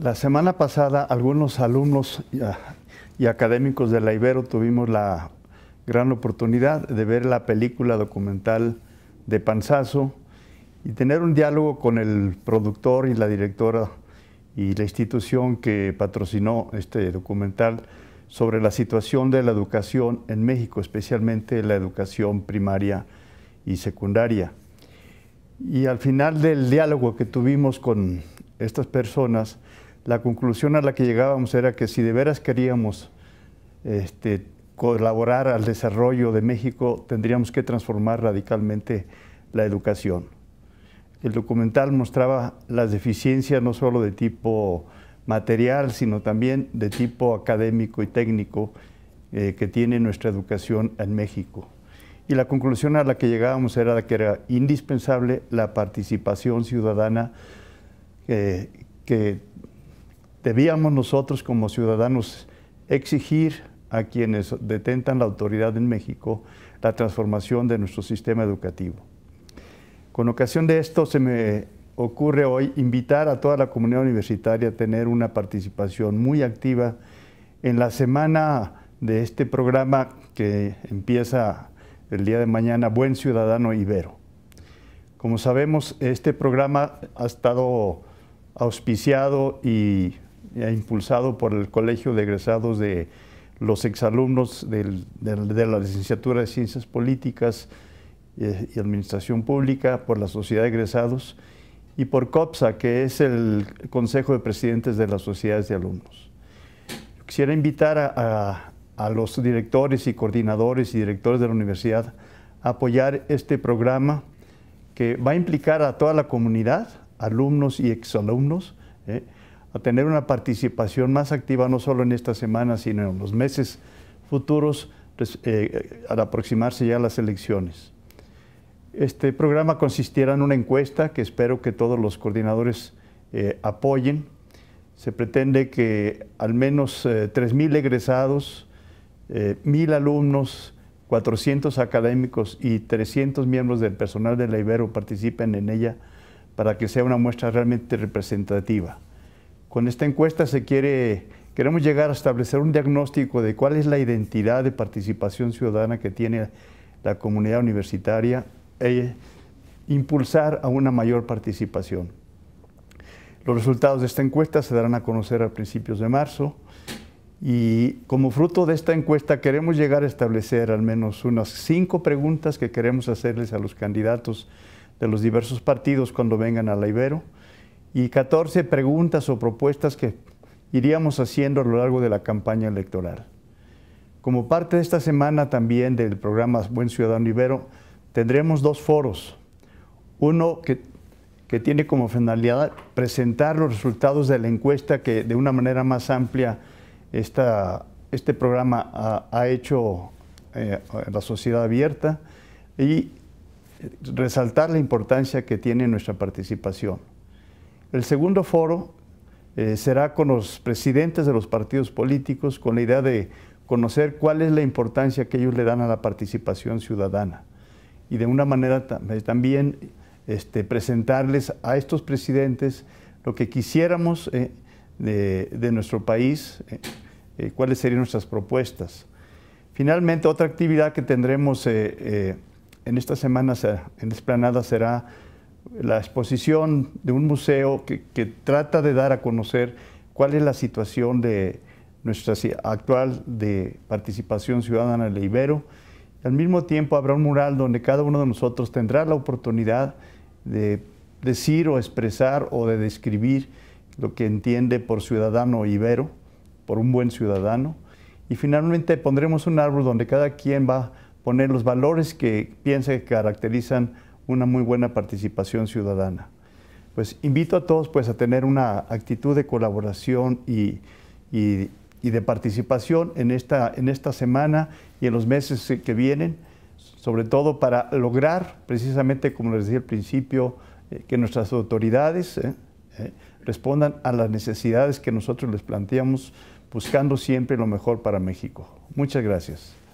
La semana pasada algunos alumnos ah, y, académicos de la Ibero tuvimos la gran oportunidad de ver la película documental de Panzazo y tener un diálogo con el productor y la directora y la institución que patrocinó este documental sobre la situación de la educación en México, especialmente la educación primaria y secundaria. Y al final del diálogo que tuvimos con estas personas, la conclusión a la que llegábamos era que si de veras queríamos este, colaborar al desarrollo de México, tendríamos que transformar radicalmente la educación. El documental mostraba las deficiencias no solo de tipo material, sino también de tipo académico y técnico eh, que tiene nuestra educación en México. Y la conclusión a la que llegábamos era que era indispensable la participación ciudadana eh, que debíamos nosotros como ciudadanos exigir a quienes detentan la autoridad en México la transformación de nuestro sistema educativo. Con ocasión de esto se me ocurre hoy invitar a toda la comunidad universitaria a tener una participación muy activa en la semana de este programa que empieza el día de mañana, Buen Ciudadano Ibero. Como sabemos, este programa ha estado auspiciado y eh, impulsado por el Colegio de Egresados de los exalumnos de la Licenciatura de Ciencias Políticas eh, y Administración Pública, por la Sociedad de Egresados y por COPSA, que es el Consejo de Presidentes de las Sociedades de Alumnos. quisiera invitar a, los directores y coordinadores y directores de la universidad a apoyar este programa que va a implicar a toda la comunidad, alumnos y exalumnos, eh, a tener una participación más activa no solo en esta semana, sino en los meses futuros pues, eh, eh, al aproximarse ya las elecciones. Este programa consistirá en una encuesta que espero que todos los coordinadores eh, apoyen. Se pretende que al menos 3.000 egresados, 1.000 alumnos, 400 académicos y 300 miembros del personal de la Ibero participen en ella para que sea una muestra realmente representativa. Con esta encuesta se quiere, queremos llegar a establecer un diagnóstico de cuál es la identidad de participación ciudadana que tiene la comunidad universitaria e impulsar a una mayor participación. Los resultados de esta encuesta se darán a conocer a principios de marzo y como fruto de esta encuesta queremos llegar a establecer al menos unas cinco preguntas que queremos hacerles a los candidatos de los diversos partidos cuando vengan a la Ibero y 14 preguntas o propuestas que iríamos haciendo a lo largo de la campaña electoral. Como parte de esta semana también del programa Buen Ciudadano Ibero, tendremos dos foros. Uno que, tiene como finalidad presentar los resultados de la encuesta que de una manera más amplia este programa ha, hecho eh, la sociedad abierta y resaltar la importancia que tiene nuestra participación. El segundo foro eh, será con los presidentes de los partidos políticos con la idea de conocer cuál es la importancia que ellos le dan a la participación ciudadana y de una manera eh, también este, presentarles a estos presidentes lo que quisiéramos eh, de, nuestro país, cuáles serían nuestras propuestas. Finalmente, otra actividad que tendremos en esta semana en desplanada será la exposición de un museo que, trata de dar a conocer cuál es la situación de nuestra actual de participación ciudadana en Ibero. Al mismo tiempo habrá un mural donde cada uno de nosotros tendrá la oportunidad de decir o expresar o de describir lo que entiende por ciudadano ibero, por un buen ciudadano. Y finalmente pondremos un árbol donde cada quien va a poner los valores que piensa que caracterizan una muy buena participación ciudadana. Pues invito a todos pues, a tener una actitud de colaboración y, de participación en esta, en esta semana y en los meses que vienen, sobre todo para lograr, precisamente como les decía al principio, eh, que nuestras autoridades eh, eh, respondan a las necesidades que nosotros les planteamos, buscando siempre lo mejor para México. Muchas gracias.